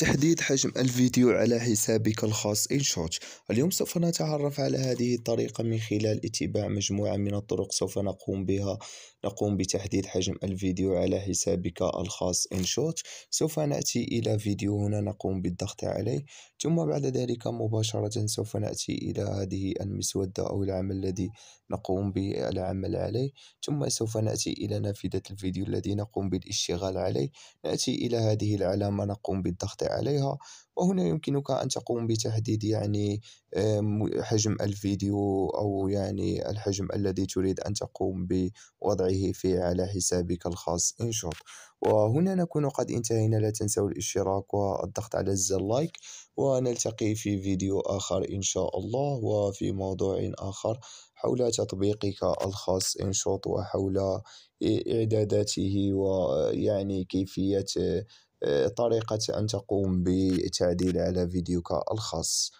تحديد حجم الفيديو على حسابك الخاص شوت اليوم سوف نتعرف على هذه الطريقة من خلال اتباع مجموعة من الطرق سوف نقوم بها نقوم بتحديد حجم الفيديو على حسابك الخاص شوت سوف نأتي إلى فيديو هنا نقوم بالضغط عليه ثم بعد ذلك مباشرة سوف نأتي إلى هذه المسودة أو العمل الذي نقوم بالعمل عليه ثم سوف نأتي إلى نافذة الفيديو الذي نقوم بالاشتغال عليه نأتي إلى هذه العلامة نقوم بالضغط عليها وهنا يمكنك أن تقوم بتحديد يعني حجم الفيديو أو يعني الحجم الذي تريد أن تقوم بوضعه فيه على حسابك الخاص الله وهنا نكون قد انتهينا لا تنسوا الاشتراك والضغط على زر لايك ونلتقي في فيديو آخر إن شاء الله وفي موضوع آخر حول تطبيقك الخاص إنشوط وحول إعداداته ويعني كيفية طريقة أن تقوم بتعديل على فيديوك الخاص